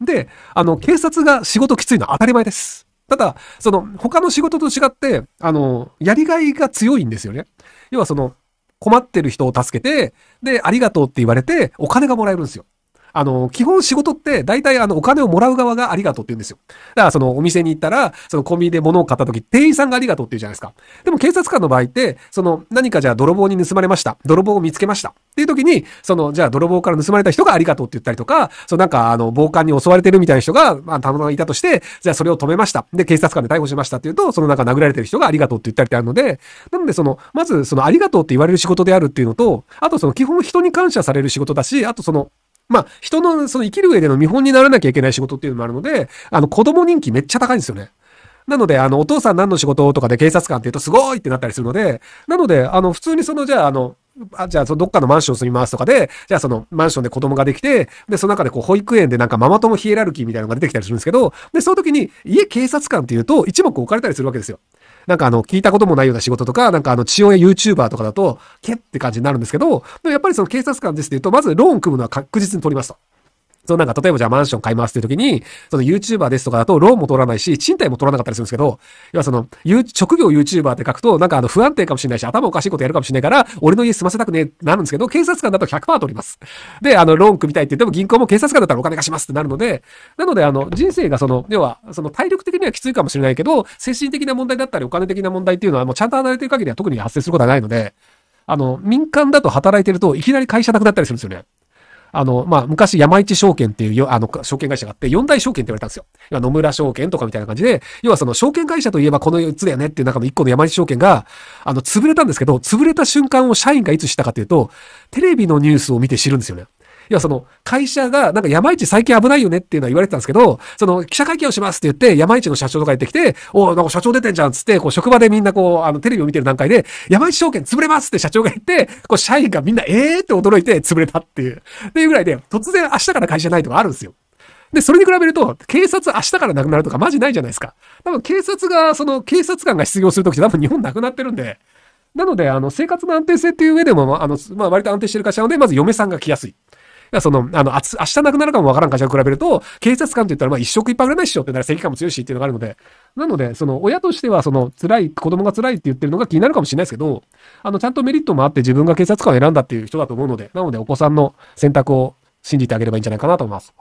で、あの、警察が仕事きついのは当たり前です。ただ、その、他の仕事と違って、あの、やりがいが強いんですよね。要はその、困ってる人を助けて、で、ありがとうって言われて、お金がもらえるんですよ。あの、基本仕事って、大体あの、お金をもらう側がありがとうって言うんですよ。だから、その、お店に行ったら、その、コンビニで物を買った時、店員さんがありがとうって言うじゃないですか。でも、警察官の場合って、その、何かじゃあ、泥棒に盗まれました。泥棒を見つけました。っていう時に、その、じゃあ、泥棒から盗まれた人がありがとうって言ったりとか、その、なんか、あの、暴漢に襲われてるみたいな人が、まあ、たまたまいたとして、じゃあ、それを止めました。で、警察官で逮捕しましたっていうと、その、なんか、殴られてる人がありがとうって言ったりってあるので、なので、その、まず、その、ありがとうって言われる仕事であるっていうのと、あと、その、基本人に感謝される仕事だし、あと、その、まあ、人のその生きる上での見本にならなきゃいけない仕事っていうのもあるので、あの、子供人気めっちゃ高いんですよね。なので、あの、お父さん何の仕事とかで警察官って言うとすごいってなったりするので、なので、あの、普通にその、じゃあ、あの、あじゃあ、そのどっかのマンション住みますとかで、じゃあそのマンションで子供ができて、で、その中でこう保育園でなんかママ友ヒエラルキーみたいなのが出てきたりするんですけど、で、その時に家警察官っていうと一目置かれたりするわけですよ。なんかあの、聞いたこともないような仕事とか、なんかあの、父親 YouTuber とかだと、けって感じになるんですけど、でもやっぱりその警察官ですって言うと、まずローン組むのは確実に取りますと。そのなんか、例えばじゃあマンション買いますっていう時に、その YouTuber ですとかだとローンも取らないし、賃貸も取らなかったりするんですけど、要はその、職業 YouTuber って書くと、なんかあの不安定かもしれないし、頭おかしいことやるかもしれないから、俺の家住ませたくねえなるんですけど、警察官だと100%取ります。で、あの、ローン組みたいって言っても銀行も警察官だったらお金貸しますってなるので、なのであの、人生がその、要は、その体力的にはきついかもしれないけど、精神的な問題だったりお金的な問題っていうのはもうちゃんと離れてる限りは特に発生することはないので、あの、民間だと働いてると、いきなり会社なくなったりするんですよね。あの、まあ、昔山一証券っていうよ、あの、証券会社があって、四大証券って言われたんですよ。野村証券とかみたいな感じで、要はその証券会社といえばこの4つだよねっていう中の1個の山一証券が、あの、潰れたんですけど、潰れた瞬間を社員がいつしたかというと、テレビのニュースを見て知るんですよね。要はその、会社が、なんか山市最近危ないよねっていうのは言われてたんですけど、その、記者会見をしますって言って、山市の社長とか言ってきて、おなんか社長出てんじゃんっつって、こう、職場でみんなこう、あの、テレビを見てる段階で、山市証券潰れますって社長が言って、こう、社員がみんな、ええー、って驚いて潰れたっていう。っていうぐらいで、突然明日から会社ないとかあるんですよ。で、それに比べると、警察明日からなくなるとかマジないじゃないですか。多分警察が、その警察官が失業するときって多分日本なくなってるんで、なので、あの、生活の安定性っていう上でも、あの、まあ、割と安定してる会社なので、まず嫁さんが来やすい。その、あの、あ明日亡くなるかもわからん会社と比べると、警察官って言ったら、まあ、一食ぱいぐらいないっしょってなら正義感も強いしっていうのがあるので、なので、その、親としては、その、辛い、子供が辛いって言ってるのが気になるかもしれないですけど、あの、ちゃんとメリットもあって自分が警察官を選んだっていう人だと思うので、なので、お子さんの選択を信じてあげればいいんじゃないかなと思います。